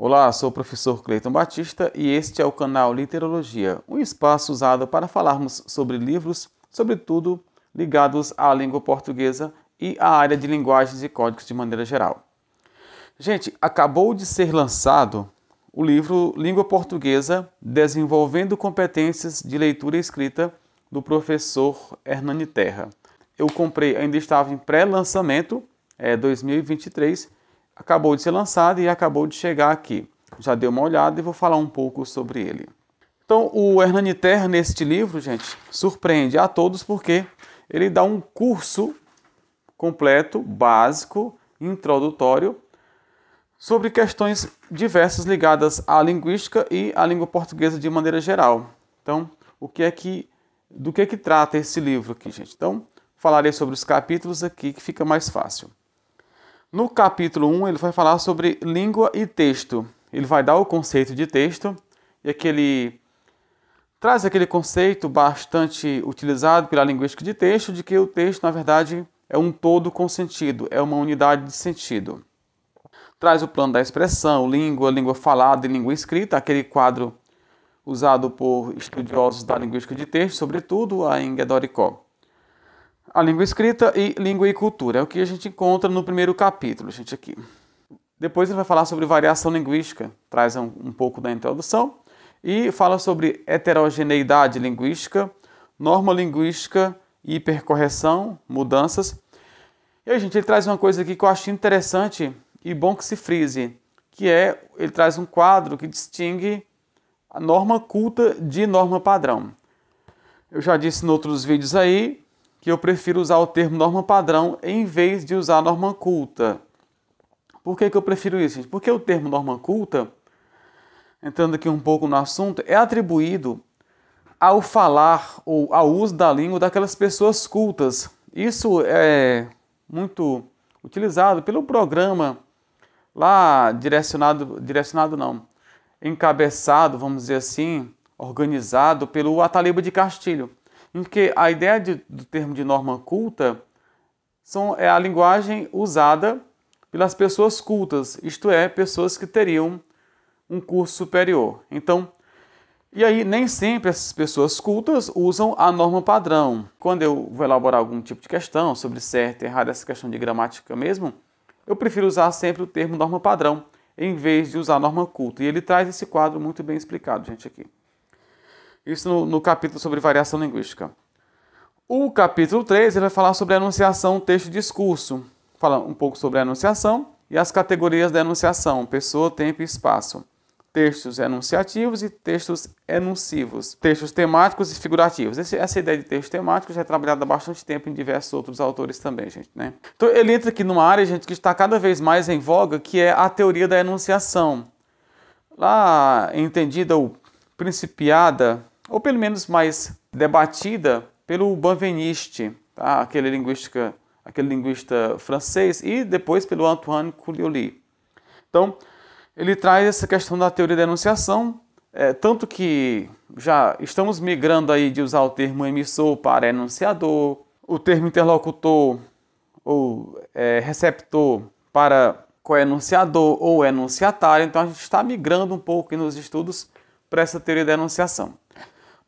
Olá, sou o professor Cleiton Batista e este é o canal Literologia, um espaço usado para falarmos sobre livros, sobretudo ligados à língua portuguesa e à área de linguagens e códigos de maneira geral. Gente, acabou de ser lançado o livro Língua Portuguesa Desenvolvendo Competências de Leitura e Escrita do professor Hernani Terra. Eu comprei, ainda estava em pré-lançamento, é 2023 acabou de ser lançado e acabou de chegar aqui. Já dei uma olhada e vou falar um pouco sobre ele. Então, o Hernani Terra, neste livro, gente, surpreende a todos porque ele dá um curso completo, básico, introdutório, sobre questões diversas ligadas à linguística e à língua portuguesa de maneira geral. Então, o que é que do que é que trata esse livro aqui, gente? Então, falarei sobre os capítulos aqui que fica mais fácil. No capítulo 1, ele vai falar sobre língua e texto. Ele vai dar o conceito de texto e aquele traz aquele conceito bastante utilizado pela linguística de texto de que o texto, na verdade, é um todo com sentido, é uma unidade de sentido. Traz o plano da expressão, língua, língua falada e língua escrita, aquele quadro usado por estudiosos da linguística de texto, sobretudo a Ingedoricó a língua escrita e língua e cultura. É o que a gente encontra no primeiro capítulo, gente, aqui. Depois ele vai falar sobre variação linguística, traz um, um pouco da introdução, e fala sobre heterogeneidade linguística, norma linguística, hipercorreção, mudanças. E aí, gente, ele traz uma coisa aqui que eu acho interessante e bom que se frise, que é, ele traz um quadro que distingue a norma culta de norma padrão. Eu já disse em outros vídeos aí que eu prefiro usar o termo norma padrão em vez de usar norma culta. Por que, que eu prefiro isso, gente? Porque o termo norma culta, entrando aqui um pouco no assunto, é atribuído ao falar ou ao uso da língua daquelas pessoas cultas. Isso é muito utilizado pelo programa lá direcionado, direcionado não, encabeçado, vamos dizer assim, organizado pelo Ataliba de Castilho em que a ideia de, do termo de norma culta são, é a linguagem usada pelas pessoas cultas, isto é, pessoas que teriam um curso superior. Então, e aí nem sempre essas pessoas cultas usam a norma padrão. Quando eu vou elaborar algum tipo de questão sobre certo, errado, essa questão de gramática mesmo, eu prefiro usar sempre o termo norma padrão em vez de usar norma culta. E ele traz esse quadro muito bem explicado, gente, aqui. Isso no, no capítulo sobre variação linguística. O capítulo 3 ele vai falar sobre a enunciação, texto e discurso. Fala um pouco sobre a enunciação e as categorias da enunciação: pessoa, tempo e espaço. Textos enunciativos e textos enuncivos. Textos temáticos e figurativos. Esse, essa ideia de texto temático já é trabalhada há bastante tempo em diversos outros autores também, gente. Né? Então ele entra aqui numa área, gente, que está cada vez mais em voga, que é a teoria da enunciação. Lá entendida ou principiada ou pelo menos mais debatida pelo Benveniste, tá? aquele, linguística, aquele linguista francês, e depois pelo Antoine Coulioli. Então, ele traz essa questão da teoria da enunciação, é, tanto que já estamos migrando aí de usar o termo emissor para enunciador, o termo interlocutor ou é, receptor para coenunciador ou enunciatário, então a gente está migrando um pouco nos estudos para essa teoria da enunciação.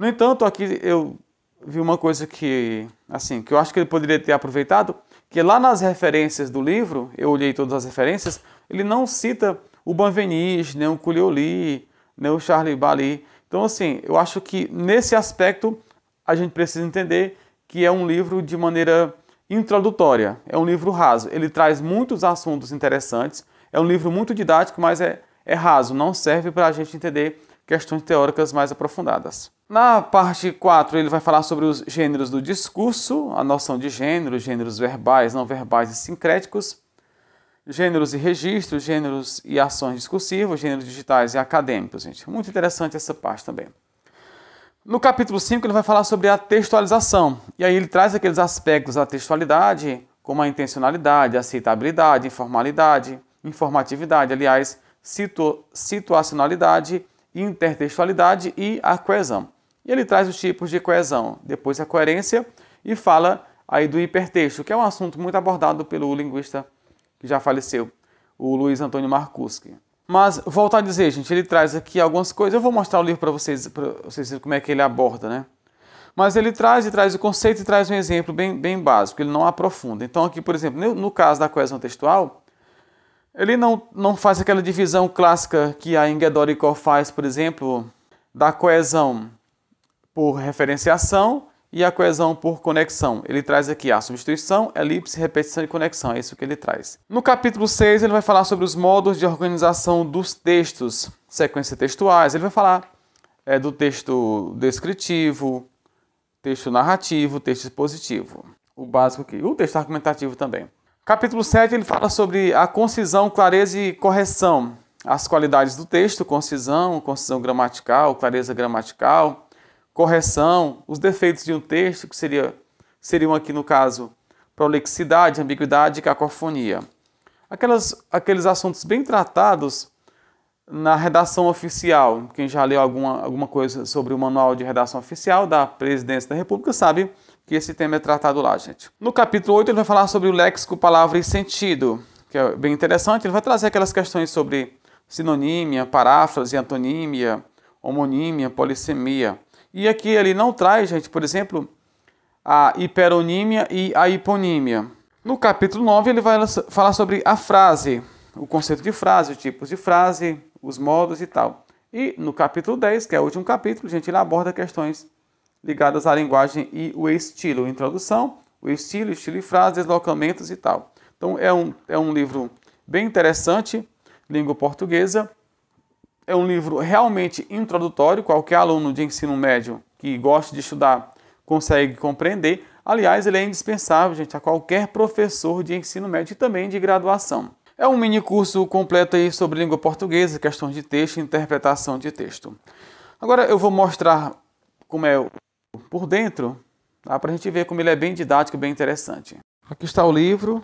No entanto, aqui eu vi uma coisa que, assim, que eu acho que ele poderia ter aproveitado, que lá nas referências do livro, eu olhei todas as referências, ele não cita o Benveniste, nem o Culioli, nem o Charlie Bali. Então, assim, eu acho que nesse aspecto a gente precisa entender que é um livro de maneira introdutória, é um livro raso. Ele traz muitos assuntos interessantes, é um livro muito didático, mas é, é raso, não serve para a gente entender questões teóricas mais aprofundadas. Na parte 4, ele vai falar sobre os gêneros do discurso, a noção de gênero, gêneros verbais, não verbais e sincréticos, gêneros e registros, gêneros e ações discursivas, gêneros digitais e acadêmicos, gente. Muito interessante essa parte também. No capítulo 5, ele vai falar sobre a textualização, e aí ele traz aqueles aspectos da textualidade, como a intencionalidade, a aceitabilidade, informalidade, informatividade, aliás, situ situacionalidade, intertextualidade e a coesão ele traz os tipos de coesão, depois a coerência e fala aí do hipertexto, que é um assunto muito abordado pelo linguista que já faleceu, o Luiz Antônio Marcuski. Mas voltar a dizer, gente, ele traz aqui algumas coisas. Eu vou mostrar o livro para vocês, para vocês verem como é que ele aborda, né? Mas ele traz e traz o conceito e traz um exemplo bem, bem básico, ele não aprofunda. Então, aqui, por exemplo, no caso da coesão textual, ele não, não faz aquela divisão clássica que a Ingedoricó faz, por exemplo, da coesão por referenciação e a coesão por conexão. Ele traz aqui a substituição, elipse, repetição e conexão, é isso que ele traz. No capítulo 6, ele vai falar sobre os modos de organização dos textos, sequências textuais, ele vai falar é, do texto descritivo, texto narrativo, texto expositivo, o básico aqui, o texto argumentativo também. Capítulo 7, ele fala sobre a concisão, clareza e correção, as qualidades do texto, concisão, concisão gramatical, clareza gramatical, correção, os defeitos de um texto, que seria, seriam aqui no caso prolixidade, ambiguidade e cacofonia. Aquelas, aqueles assuntos bem tratados na redação oficial. Quem já leu alguma, alguma coisa sobre o manual de redação oficial da Presidência da República sabe que esse tema é tratado lá, gente. No capítulo 8, ele vai falar sobre o léxico, palavra e sentido, que é bem interessante. Ele vai trazer aquelas questões sobre sinonímia, paráfrase, antonímia, homonímia, polissemia. E aqui ele não traz, gente, por exemplo, a hiperonímia e a hiponímia. No capítulo 9, ele vai falar sobre a frase, o conceito de frase, os tipos de frase, os modos e tal. E no capítulo 10, que é o último capítulo, gente ele aborda questões ligadas à linguagem e o estilo, introdução, o estilo, estilo e frase, deslocamentos e tal. Então é um, é um livro bem interessante, língua portuguesa, é um livro realmente introdutório, qualquer aluno de ensino médio que goste de estudar consegue compreender. Aliás, ele é indispensável, gente, a qualquer professor de ensino médio e também de graduação. É um mini curso completo aí sobre língua portuguesa, questões de texto e interpretação de texto. Agora eu vou mostrar como é por dentro, tá? para a gente ver como ele é bem didático, bem interessante. Aqui está o livro,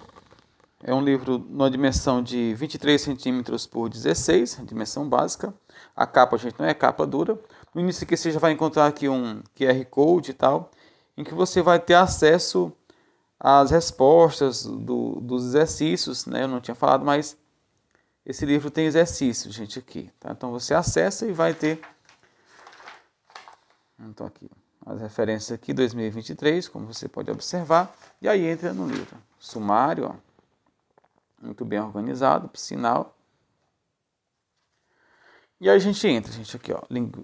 é um livro numa dimensão de 23 centímetros por 16, dimensão básica. A capa, gente, não é capa dura. No início aqui você já vai encontrar aqui um QR Code e tal, em que você vai ter acesso às respostas do, dos exercícios, né? Eu não tinha falado, mas esse livro tem exercícios, gente, aqui. Tá? Então você acessa e vai ter. Então aqui as referências aqui 2023, como você pode observar, e aí entra no livro. Sumário, ó muito bem organizado, por sinal. E aí a gente entra, gente, aqui, ó,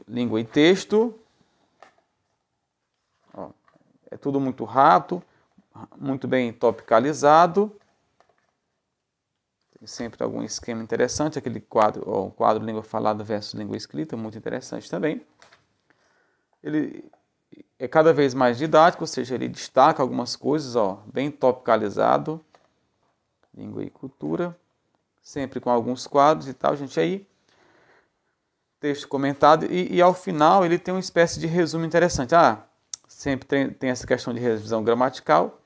língua e texto. Ó, é tudo muito rápido, muito bem topicalizado. Tem sempre algum esquema interessante, aquele quadro, ó, o quadro língua falada versus língua escrita, muito interessante também. Ele é cada vez mais didático, ou seja, ele destaca algumas coisas, ó, bem topicalizado Língua e Cultura, sempre com alguns quadros e tal, gente. Aí, texto comentado, e, e ao final ele tem uma espécie de resumo interessante. Ah, sempre tem, tem essa questão de revisão gramatical.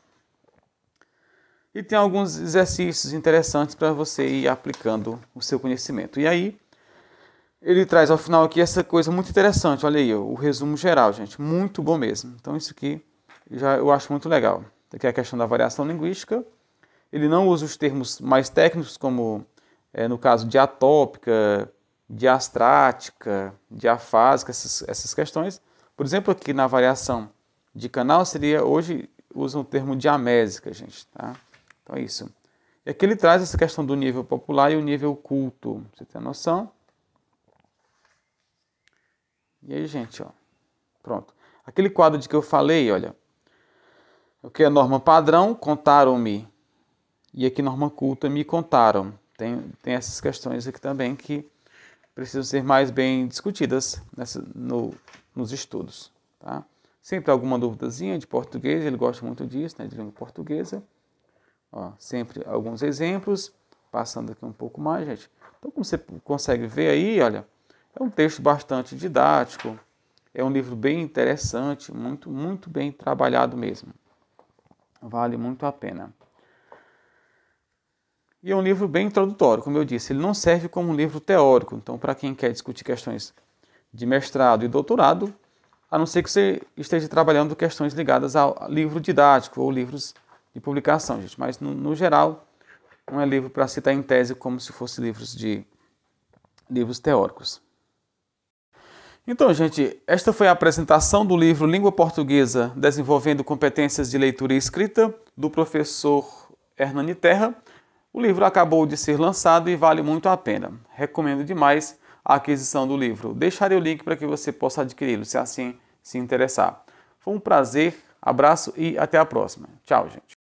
E tem alguns exercícios interessantes para você ir aplicando o seu conhecimento. E aí, ele traz ao final aqui essa coisa muito interessante. Olha aí, o resumo geral, gente. Muito bom mesmo. Então, isso aqui já eu acho muito legal. Aqui é a questão da variação linguística. Ele não usa os termos mais técnicos, como é, no caso de atópica, diastrática, diafásica, essas, essas questões. Por exemplo, aqui na variação de canal seria, hoje usam o termo diamésica, gente, tá? Então é isso. E aqui ele traz essa questão do nível popular e o nível culto, você tem a noção? E aí, gente, ó, pronto. Aquele quadro de que eu falei, olha, o que é norma padrão, contaram-me e aqui Norma Culta me contaram. Tem, tem essas questões aqui também que precisam ser mais bem discutidas nessa, no, nos estudos. Tá? Sempre alguma duvidazinha de português, ele gosta muito disso, né, de língua portuguesa. Ó, sempre alguns exemplos, passando aqui um pouco mais, gente. Então, como você consegue ver aí, olha, é um texto bastante didático, é um livro bem interessante, muito, muito bem trabalhado mesmo. Vale muito a pena. E é um livro bem introdutório, como eu disse, ele não serve como um livro teórico. Então, para quem quer discutir questões de mestrado e doutorado, a não ser que você esteja trabalhando questões ligadas ao livro didático ou livros de publicação, gente. Mas, no, no geral, não é livro para citar em tese como se fosse livros de livros teóricos. Então, gente, esta foi a apresentação do livro Língua Portuguesa Desenvolvendo Competências de Leitura e Escrita, do professor Hernani Terra. O livro acabou de ser lançado e vale muito a pena. Recomendo demais a aquisição do livro. Deixarei o link para que você possa adquiri-lo, se assim se interessar. Foi um prazer, abraço e até a próxima. Tchau, gente.